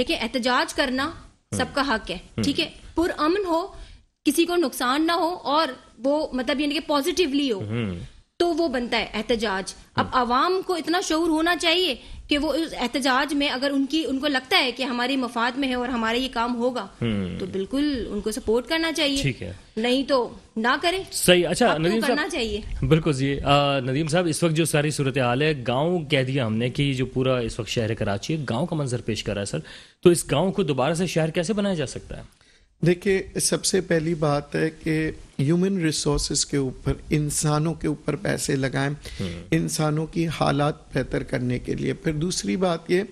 देखिए एहतजाज करना हम्म। सबका हक है हम्म। ठीक है पुरअमन हो किसी को नुकसान ना हो और वो मतलब यानी कि पॉजिटिवली हो तो वो बनता है एहतजाज अब आवाम को इतना शोर होना चाहिए कि वो उस एहतजाज में अगर उनकी उनको लगता है कि हमारे मफाद में है और हमारा ये काम होगा हम्म। तो बिल्कुल उनको सपोर्ट करना चाहिए ठीक है नहीं तो ना करें सही अच्छा नदीम करना चाहिए बिल्कुल जी नदीम साहब इस वक्त जो सारी सूरत हाल है गांव कह दिया हमने कि जो पूरा इस वक्त शहर कराची है गांव का मंजर पेश करा है सर तो इस गांव को दोबारा से शहर कैसे बनाया जा सकता है देखिए सबसे पहली बात है कि ह्यूमन रिसोर्स के ऊपर इंसानों के ऊपर पैसे लगाएं हम्म। इंसानों की हालात बेहतर करने के लिए फिर दूसरी बात ये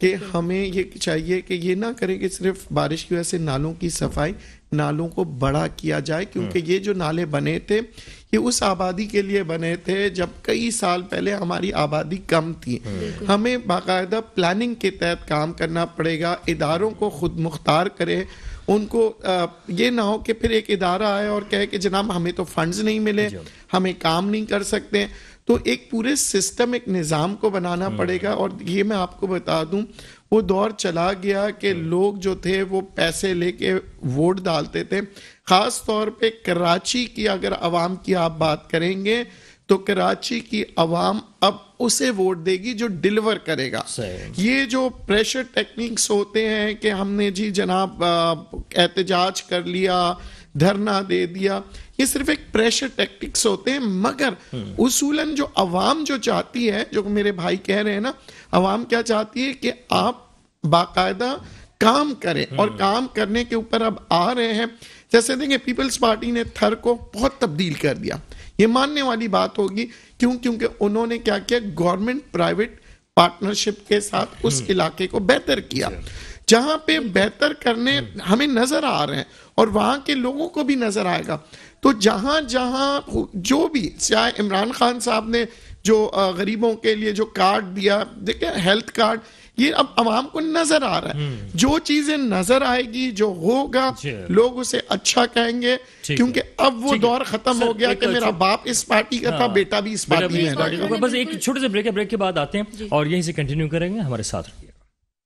कि हमें ये चाहिए कि ये ना करें कि सिर्फ बारिश की वजह से नालों की सफाई नालों को बड़ा किया जाए क्योंकि हम्म। ये जो नाले बने थे ये उस आबादी के लिए बने थे जब कई साल पहले हमारी आबादी कम थी हम्म। हमें बाकायदा प्लानिंग के तहत काम करना पड़ेगा इदारों को खुद मुख्तार करें उनको ये ना हो कि फिर एक इदारा आए और कहे कि जनाब हमें तो फंड्स नहीं मिले हमें काम नहीं कर सकते तो एक पूरे सिस्टम एक निज़ाम को बनाना हम्म। पड़ेगा और ये मैं आपको बता दूं वो दौर चला गया कि हम्म। लोग जो थे वो पैसे लेके वोट डालते थे ख़ास तौर पे कराची की अगर आवाम की आप बात करेंगे तो कराची की आवाम अब उसे वोट देगी जो डिलीवर करेगा ये जो प्रेशर टेक्निक्स होते हैं कि हमने जी जनाब एहतजाज कर लिया धरना दे दिया ये सिर्फ एक प्रेशर टेक्टिक्स होते हैं मगर हम्म। उसूलन जो अवाम जो चाहती है जो मेरे भाई कह रहे हैं ना अवाम क्या चाहती है कि आप बाकायदा काम करें और हम्म। काम करने के ऊपर अब आ रहे हैं जैसे देखें पीपल्स पार्टी ने थर को बहुत तब्दील कर दिया ये मानने वाली बात होगी क्यों क्योंकि उन्होंने क्या किया गवर्नमेंट प्राइवेट पार्टनरशिप के साथ हम्म। उस इलाके को बेहतर किया जहां पे बेहतर करने हम्म। हमें नजर आ रहे हैं और वहां के लोगों को भी नजर आएगा तो जहां जहां जो भी चाहे इमरान खान साहब ने जो गरीबों के लिए जो कार्ड दिया देखिए हेल्थ कार्ड ये अब आवाम को नजर आ रहा है हम्म। जो चीजें नजर आएगी जो होगा लोग उसे अच्छा कहेंगे क्योंकि अब वो दौर खत्म हो गया कि मेरा बाप इस पार्टी का था हाँ। बेटा भी इस पार्टी में बस एक छोटे से ब्रेक ब्रेक के बाद आते हैं और यहीं से कंटिन्यू करेंगे हमारे साथ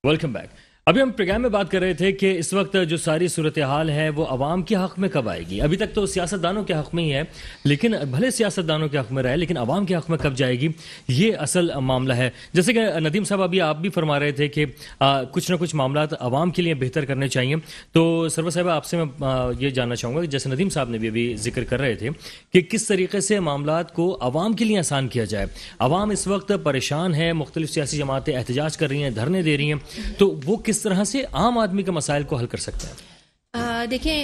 वेलकम बैक अभी हम प्रोग्राम में बात कर रहे थे कि इस वक्त जो सारी सूरत हाल है वो आवाम के हक में कब आएगी अभी तक तो सियासतदानों के हक में ही है लेकिन भले सियासतदानों के हक में रहे लेकिन आवाम के हक में कब जाएगी ये असल मामला है जैसे कि नदीम साहब अभी आप भी फरमा रहे थे कि आ, कुछ ना कुछ मामला तो आवाम के लिए बेहतर करने चाहिए तो सरवर साहब आपसे मैं ये जानना चाहूँगा कि जैसे नदीम साहब ने भी अभी जिक्र कर रहे थे कि किस तरीके से मामला को आवाम के लिए आसान किया जाए आवाम इस वक्त परेशान है मुख्तलिफ सियासी जमातें एहतजाज कर रही हैं धरने दे रही हैं तो वो किस किस तरह से आम आदमी के मसाइल को हल कर सकते हैं देखिए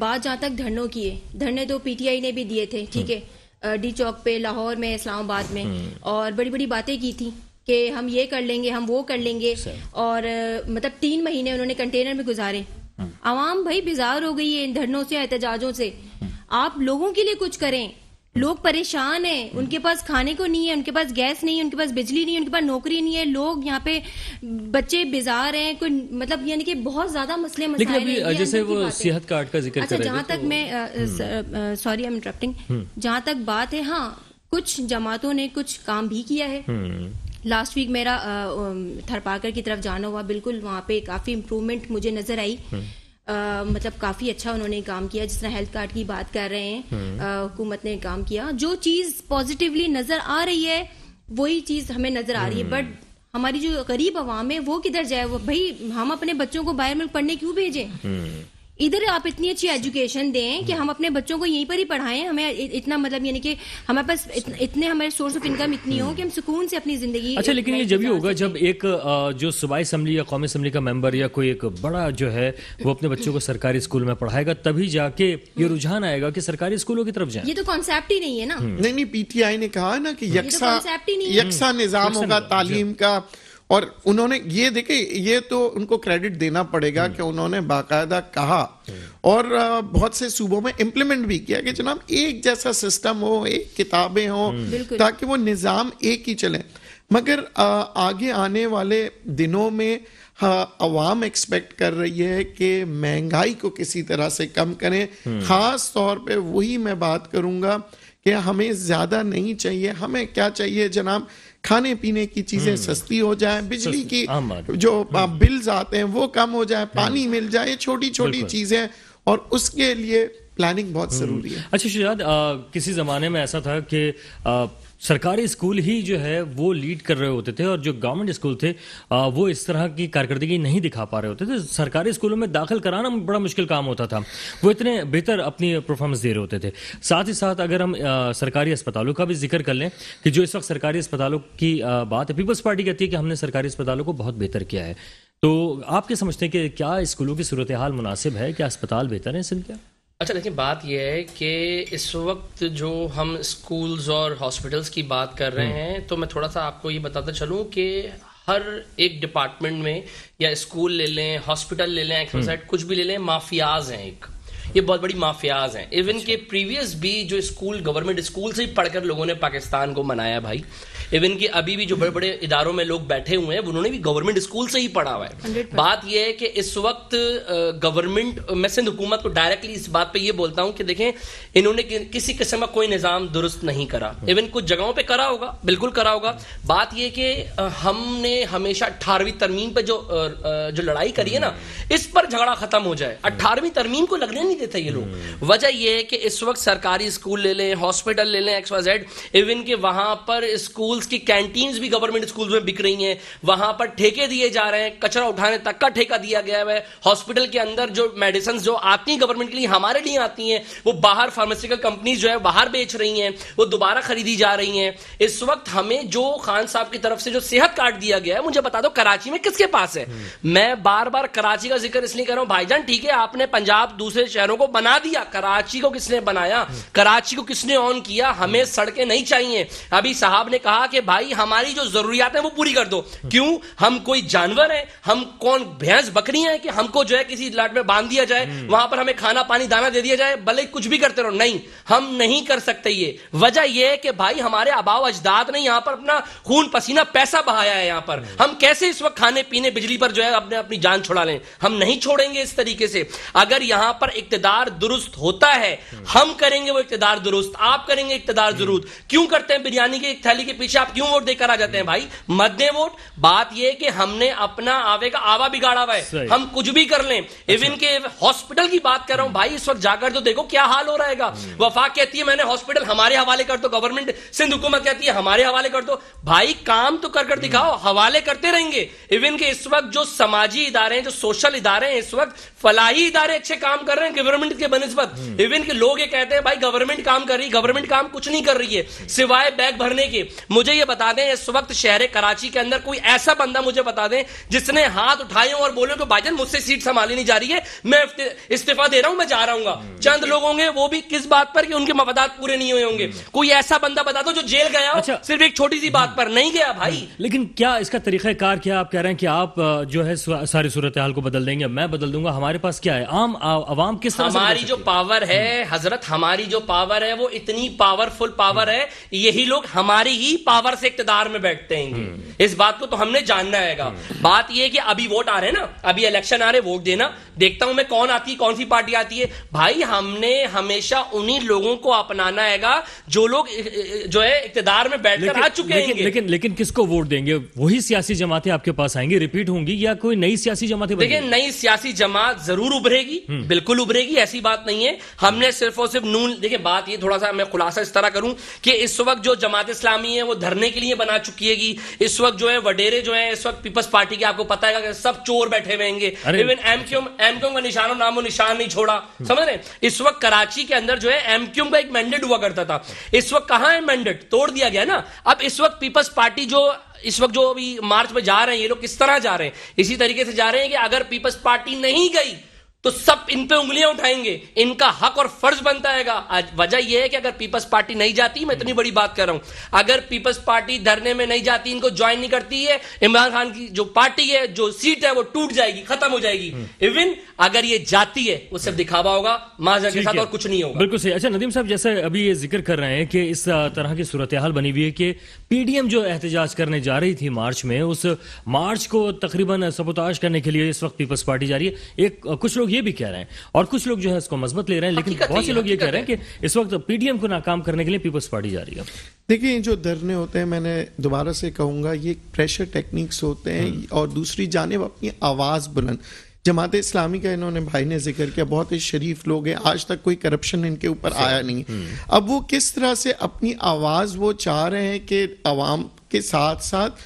बात जहाँ तक धरनों की है धरने तो पीटीआई ने भी दिए थे ठीक है डी चौक पे लाहौर में इस्लामाबाद में हम्म। और बड़ी बड़ी बातें की थी कि हम ये कर लेंगे हम वो कर लेंगे और मतलब तीन महीने उन्होंने कंटेनर में गुजारे हम्म। आवाम भाई बेजार हो गई है इन धरनों से एहतजाजों से हम्म। आप लोगों के लिए कुछ करें लोग परेशान हैं उनके पास खाने को नहीं है उनके पास गैस नहीं है उनके पास बिजली नहीं है उनके पास नौकरी नहीं है लोग यहाँ पे बच्चे बेजार हैं कोई मतलब यानी कि बहुत ज्यादा मसले मसले अभी जैसे वो सेहत कार्ड का जिक्र अच्छा जहाँ तक तो- मैं सॉरी आई एम इंटरप्टिंग जहाँ तक बात है हाँ कुछ जमातों ने कुछ काम भी किया है लास्ट हम्म। वीक मेरा थरपाकर की तरफ जाना हुआ बिल्कुल वहाँ पे काफी इम्प्रूवमेंट मुझे नजर आई हम्म। आ, मतलब काफ़ी अच्छा उन्होंने काम किया जिस तरह हेल्थ कार्ड की बात कर रहे हैं हम्म। हुकूमत ने काम किया जो चीज़ पॉजिटिवली नज़र आ रही है वही चीज़ हमें नज़र आ रही है बट हम्म। हमारी जो गरीब आवाम है वो किधर जाए वो भाई हम अपने बच्चों को बाहर मुल्क पढ़ने क्यों भेजें हम्म। इधर आप इतनी अच्छी एजुकेशन दें कि हम अपने बच्चों को यहीं पर ही पढ़ाएं हमें इतना मतलब यानी कि हमारे पास इतने हमारे सोर्स ऑफ इनकम इतनी हो कि हम सुकून से अपनी जिंदगी अच्छा लेकिन ये जब ही होगा जब एक जो सूबाई असम्बली या कौमी असम्बली का मेंबर या कोई एक बड़ा जो है वो अपने बच्चों को सरकारी स्कूल में पढ़ाएगा तभी जाके ये हम्म। रुझान आएगा कि सरकारी स्कूलों की तरफ जाए ये तो कॉन्सेप्ट ही नहीं है ना नहीं नहीं पीटीआई ने कहा ना कि तो यकसा हम्म। निजाम होगा तालीम का और उन्होंने ये देखे ये तो उनको क्रेडिट देना पड़ेगा हम्म। कि उन्होंने बाकायदा कहा हम्म। और बहुत से सूबों में इम्प्लीमेंट भी किया कि जनाब एक जैसा सिस्टम हो एक किताबें हो हम्म। ताकि वो निज़ाम एक ही चले मगर आगे आने वाले दिनों में आवाम अवाम एक्सपेक्ट कर रही है कि महंगाई को किसी तरह से कम करें खास तौर पे वही मैं बात करूंगा कि हमें ज़्यादा नहीं चाहिए हमें क्या चाहिए जनाब खाने पीने की चीजें हम्म। सस्ती हो जाए बिजली की जो बिल्स हम्म। आते हैं वो कम हो जाए पानी हम्म। मिल जाए छोटी छोटी चीजें और उसके लिए प्लानिंग बहुत जरूरी है अच्छा शिजाद किसी जमाने में ऐसा था कि सरकारी स्कूल ही जो है वो लीड कर रहे होते थे और जो गवर्नमेंट स्कूल थे वो इस तरह की कारकर्दगी नहीं दिखा पा रहे होते थे सरकारी स्कूलों में दाखिल कराना बड़ा मुश्किल काम होता था वो इतने बेहतर अपनी परफॉर्मेंस दे रहे होते थे साथ ही साथ अगर हम सरकारी अस्पतालों का भी जिक्र कर लें कि जो इस वक्त सरकारी अस्पतालों की बात है पीपल्स पार्टी कहती है कि हमने सरकारी अस्पतालों को बहुत बेहतर किया है तो आप क्या समझते हैं कि क्या स्कूलों की सूरत हाल मुनासिब है क्या अस्पताल बेहतर है सिंधिया अच्छा देखिए बात यह है कि इस वक्त जो हम स्कूल्स और हॉस्पिटल्स की बात कर रहे हम्म। हैं तो मैं थोड़ा सा आपको ये बताता चलूँ कि हर एक डिपार्टमेंट में या स्कूल ले लें हॉस्पिटल ले लें एक्सरसाइड हम्म। कुछ भी ले लें माफियाज हैं एक ये बहुत बड़ी माफियाज हैं इवन अच्छा। के प्रीवियस भी जो स्कूल गवर्नमेंट स्कूल से ही पढ़कर लोगों ने पाकिस्तान को मनाया भाई इवन कि अभी भी जो बड़े बड़े इदारों में लोग बैठे हुए हैं उन्होंने भी गवर्नमेंट स्कूल से ही पढ़ा हुआ है बात यह है कि इस वक्त गवर्नमेंट मैं सिंध हुकूमत को डायरेक्टली इस बात पर यह बोलता हूँ कि देखें इन्होंने किसी किस्म का कोई निज़ाम दुरुस्त नहीं करा इवन कुछ जगहों पर करा होगा बिल्कुल करा होगा बात यह कि हमने हमेशा अट्ठारहवीं तरमीम पर जो जो लड़ाई करी है ना इस पर झगड़ा खत्म हो जाए अट्ठारहवीं तरमीम को लगने नहीं देते ये लोग वजह यह है कि इस वक्त सरकारी स्कूल ले लें हॉस्पिटल ले लें एक्सवाजेड इवन के वहां पर स्कूल स्कूल्स की कैंटीन्स भी गवर्नमेंट स्कूल्स में बिक रही हैं वहां पर ठेके दिए जा रहे हैं कचरा उठाने तक का ठेका दिया गया है हॉस्पिटल के अंदर जो मेडिसिन जो आती गवर्नमेंट के लिए हमारे लिए आती हैं वो बाहर फार्मास्यूटिकल कंपनीज जो है बाहर बेच रही हैं वो दोबारा खरीदी जा रही हैं इस वक्त हमें जो खान साहब की तरफ से जो सेहत कार्ड दिया गया है मुझे बता दो कराची में किसके पास है हम्म। मैं बार बार कराची का जिक्र इसलिए कर रहा हूं भाईजान ठीक है आपने पंजाब दूसरे शहरों को बना दिया कराची को किसने बनाया हम्म। कराची को किसने ऑन किया हमें सड़कें नहीं चाहिए अभी साहब ने कहा कि भाई हमारी जो जरूरियात है वो पूरी कर दो क्यों हम कोई जानवर है हम कौन भैंस बकरियां हैं कि हमको जो है किसी लाट में बांध दिया जाए हम्म। वहां पर हमें खाना पानी दाना दे दिया जाए भले कुछ भी करते रहो नहीं हम नहीं कर सकते ये वजह यह है कि भाई हमारे अबाव अजदाद ने यहां पर अपना खून पसीना पैसा बहाया है यहां पर हम कैसे इस वक्त खाने पीने बिजली पर जो है अपने अपनी जान छुड़ा लें हम नहीं छोड़ेंगे इस तरीके से अगर यहां पर इकतदार दुरुस्त होता है हम्म। हम करेंगे वो इकतदार दुरुस्त आप करेंगे इकतदार हम्म। जरूर क्यों करते हैं बिरयानी के एक थैली के पीछे आप क्यों वोट देकर आ जाते हैं भाई मत दे वोट बात यह कि हमने अपना आवे का आवा बिगाड़ा हुआ है हम कुछ भी कर लें इवन अच्छा। के हॉस्पिटल की बात कर रहा हूं भाई इस वक्त जाकर तो देखो क्या हाल हो रहेगा हम्म। वफाक कहती है मैंने हॉस्पिटल हमारे हवाले कर दो गवर्नमेंट सिंध हुकूमत कहती है हमारे हवाले कर दो भाई काम तो कर कर हम्म। दिखाओ हवाले करते रहेंगे इवन के इस वक्त जो समाजी इदारे हैं जो सोशल इदारे हैं इस वक्त फलाही इदारे अच्छे काम कर रहे हैं गवर्नमेंट के बनस्बत इवन हम्म। के लोग ये कहते हैं भाई गवर्नमेंट काम कर रही गवर्नमेंट काम कुछ नहीं कर रही है सिवाय बैग भरने के मुझे ये बता दें इस वक्त शहर कराची के अंदर कोई ऐसा बंदा मुझे बता दें जिसने हाथ उठाए और बोले कि भाईजन मुझसे सीट संभाली नहीं जा रही है मैं इस्तीफा दे रहा हूं मैं जा रहा हूँ हम्म। चंद लोग होंगे वो भी किस बात पर कि उनके मफदात पूरे नहीं हुए होंगे हम्म। कोई ऐसा बंदा बता दो जो जेल गया अच्छा, सिर्फ एक छोटी सी हम्म। बात पर नहीं गया भाई लेकिन क्या इसका तरीका कार क्या आप कह रहे हैं कि आप जो है सारी सूरत हाल को बदल देंगे मैं बदल दूंगा हमारे पास क्या है आम आवाम किस हमारी जो पावर है हजरत हमारी जो पावर है वो इतनी पावरफुल पावर है यही लोग हमारी ही पावर से इकतदार में बैठते हैं इस बात को तो हमने जानना हैगा बात यह कि अभी वोट आ रहे हैं ना अभी इलेक्शन आ रहे वोट देना देखता हूं मैं कौन आती है कौन सी पार्टी आती है भाई हमने हमेशा उन्हीं लोगों को अपनाना हैगा जो लोग जो है इकतदार में बैठ कर आ चुके हैं लेकिन, लेकिन लेकिन किसको वोट देंगे वही सियासी जमातें आपके पास आएंगी रिपीट होंगी या कोई नई सियासी जमातें देखिए नई सियासी जमात जरूर उभरेगी हम्म। बिल्कुल उभरेगी ऐसी बात नहीं है हमने सिर्फ और सिर्फ नून देखिए बात ये थोड़ा सा मैं खुलासा इस तरह करूं कि इस वक्त जो जमात इस्लामी है वो धरने के लिए बना चुकी है कि इस वक्त जो है वडेरे जो है इस वक्त पीपल्स पार्टी के आपको पता है सब चोर बैठे हुएंगे इवन एमक्यूम एमक्यूम का निशानों नामो निशान नहीं छोड़ा समझ रहे इस वक्त कराची के अंदर जो है एमक्यूम का एक मैंडेट हुआ करता था इस वक्त कहाँ है मैंडेट तोड़ दिया गया ना अब इस वक्त पीपल्स पार्टी जो इस वक्त जो अभी मार्च में जा रहे हैं ये लोग किस तरह जा रहे हैं इसी तरीके से जा रहे हैं कि अगर पीपल्स पार्टी नहीं गई तो सब इन पे उंगलियां उठाएंगे इनका हक और फर्ज बनता है वजह यह है कि अगर पीपल्स पार्टी नहीं जाती मैं इतनी बड़ी बात कर रहा हूं अगर पीपल्स पार्टी धरने में नहीं जाती इनको ज्वाइन नहीं करती है इमरान खान की जो पार्टी है जो सीट है वो टूट जाएगी खत्म हो जाएगी हम्म। इवन अगर ये जाती है वो सिर्फ दिखावा होगा महाजन के साथ और कुछ नहीं होगा बिल्कुल सही अच्छा नदीम साहब जैसे अभी ये जिक्र कर रहे हैं कि इस तरह की सूरत हाल बनी हुई है कि पीडीएम जो एहतजाज करने जा रही थी मार्च में उस मार्च को तकरीबन सबोताज करने के लिए इस वक्त पीपल्स पार्टी जा रही है एक कुछ लोग ये भी कह रहे हैं और कुछ लोग जो है इसको मजबूत ले रहे हैं लेकिन बहुत से लोग ये कह रहे हैं कि इस वक्त पीडीएम को नाकाम करने के लिए पीपल्स पार्टी जा रही है देखिए जो धरने होते हैं मैंने दोबारा से कहूंगा ये प्रेशर टेक्निक्स होते हैं हम्म। और दूसरी जानेब अपनी आवाज़ बुलंद जमात इस्लामी का इन्होंने भाई ने जिक्र किया बहुत ही शरीफ लोग हैं आज तक कोई करप्शन इनके ऊपर आया नहीं हम्म। अब वो किस तरह से अपनी आवाज़ वो चाह रहे हैं कि आवाम के साथ साथ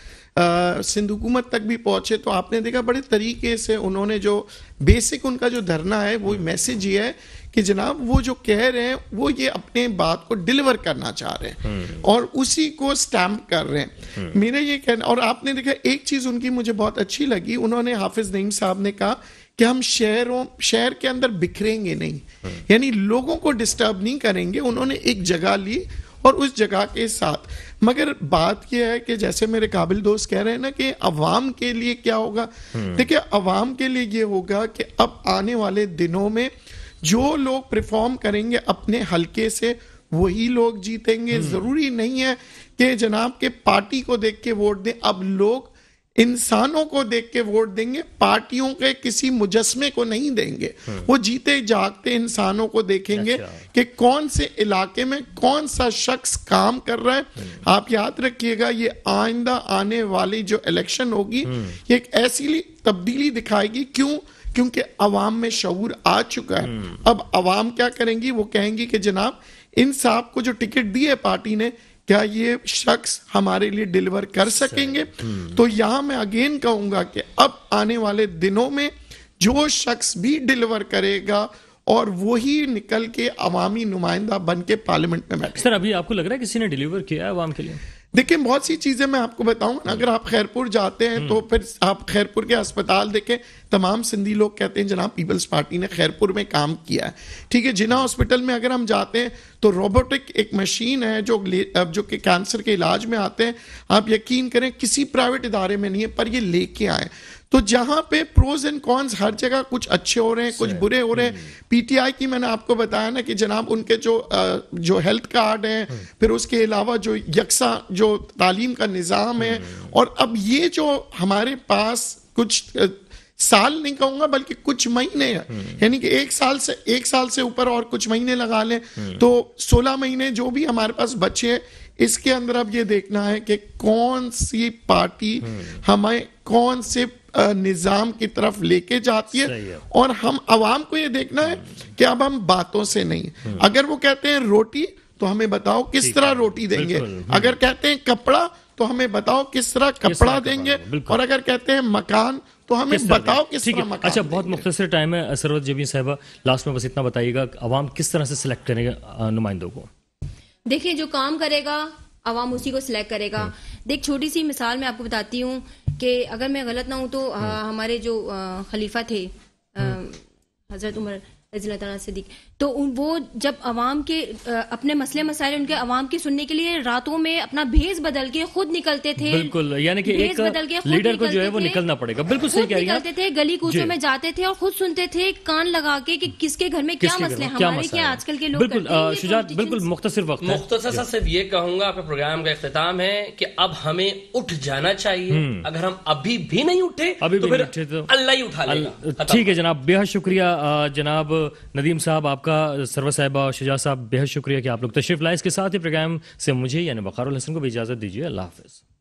सिंध हुकूमत तक भी पहुंचे तो आपने देखा बड़े तरीके से उन्होंने जो बेसिक उनका जो धरना है वो मैसेज ये है कि जनाब वो जो कह रहे हैं वो ये अपने बात को डिलीवर करना चाह रहे हैं हम्म। और उसी को स्टैम्प कर रहे हैं हम्म। मेरा ये कहना और आपने देखा एक चीज उनकी मुझे बहुत अच्छी लगी उन्होंने हाफिज नईम साहब ने कहा कि हम शहरों शहर के अंदर बिखरेंगे नहीं हम्म। यानी लोगों को डिस्टर्ब नहीं करेंगे उन्होंने एक जगह ली और उस जगह के साथ मगर बात यह है कि जैसे मेरे काबिल दोस्त कह रहे हैं ना कि अवाम के लिए क्या होगा देखिए अवाम के लिए ये होगा कि अब आने वाले दिनों में जो लोग परफॉर्म करेंगे अपने हलके से वही लोग जीतेंगे हम्म। जरूरी नहीं है कि जनाब के पार्टी को देख के वोट दें अब लोग इंसानों को देख के वोट देंगे पार्टियों के किसी मुजस्मे को नहीं देंगे हम्म। वो जीते जागते इंसानों को देखेंगे अच्छा। कि कौन से इलाके में कौन सा शख्स काम कर रहा है हम्म। आप याद रखिएगा ये आइंदा आने वाली जो इलेक्शन होगी ये एक ऐसी तब्दीली दिखाएगी क्यों क्योंकि अवाम में शूर आ चुका है हम्म। अब अवाम क्या करेंगी वो कहेंगी कि जनाब इन साहब को जो टिकट दी है पार्टी ने क्या ये शख्स हमारे लिए डिलीवर कर सकेंगे हम्म। तो यहां मैं अगेन कहूंगा कि अब आने वाले दिनों में जो शख्स भी डिलीवर करेगा और वही निकल के अवामी नुमाइंदा बन के पार्लियामेंट में बैठे सर अभी आपको लग रहा है किसी ने डिलीवर किया है अवाम के लिए देखिए बहुत सी चीजें मैं आपको बताऊं अगर आप खैरपुर जाते हैं तो हम्म। फिर आप खैरपुर के अस्पताल देखें तमाम सिंधी लोग कहते हैं जनाब पीपल्स पार्टी ने खैरपुर में काम किया है ठीक है जिना हॉस्पिटल में अगर हम जाते हैं तो रोबोटिक एक मशीन है जो जो कि कैंसर के इलाज में आते हैं आप यकीन करें किसी प्राइवेट इदारे में नहीं है पर ये लेके आए तो जहां पे प्रोज एंड कॉन्स हर जगह कुछ अच्छे हो रहे हैं कुछ बुरे हो रहे हैं पीटीआई hmm. की मैंने आपको बताया ना कि जनाब उनके जो जो हेल्थ कार्ड है फिर उसके अलावा जो यकसा जो तालीम का निज़ाम है hmm. और अब ये जो हमारे पास कुछ साल नहीं कहूंगा बल्कि कुछ महीने hmm. यानी कि एक साल से एक साल से ऊपर और कुछ महीने लगा लें तो सोलह महीने जो भी हमारे पास बचे इसके अंदर अब ये देखना है कि कौन सी पार्टी हमें कौन से निज़ाम की तरफ लेके जाती है, है और हम आवाम को ये देखना है कि अब हम बातों से नहीं हम्म। अगर वो कहते हैं रोटी तो हमें बताओ किस तरह रोटी देंगे अगर कहते हैं कपड़ा तो हमें बताओ किस तरह कपड़ा देंगे और अगर कहते हैं मकान तो हमें किस बताओ किस तरह मकान अच्छा बहुत मुख्तर टाइम है सरवत जबी साहबा लास्ट में बस इतना बताइएगा आवाम किस तरह से सिलेक्ट करेंगे नुमाइंदों को देखिए जो काम करेगा आवाम उसी को सिलेक्ट करेगा हम्म। देख छोटी सी मिसाल मैं आपको बताती हूँ कि अगर मैं गलत ना हूँ तो हाँ। हमारे जो खलीफा थे हाँ। हज़रत उमर रजील तदीक तो वो जब अवाम के अपने मसले मसाले उनके अवाम की सुनने के लिए रातों में अपना भेज बदल के खुद निकलते थे बिल्कुल यानी कि एक बदल के लीडर को जो है वो निकलना पड़ेगा बिल्कुल सही कह रही निकलते थे गली कूचों में जाते थे और खुद सुनते थे कान लगा के कि किसके घर में क्या मसले हमारे क्या आजकल के लोग बिल्कुल शुजात बिल्कुल मुख्तर वक्त मुख्तर सा सिर्फ ये कहूंगा आपके प्रोग्राम का अख्ताम है की अब हमें उठ जाना चाहिए हम्म। अगर हम अभी भी नहीं उठे अभी तो उठे तो अल्लाह ही उठा ठीक है जनाब बेहद शुक्रिया जनाब नदीम साहब आपका आपका सरवर साहबा और शजा साहब बेहद शुक्रिया कि आप लोग तशरीफ लाए इसके साथ ही प्रोग्राम से मुझे यानी बखार हसन को भी इजाज़त दीजिए अल्लाह हाफिज़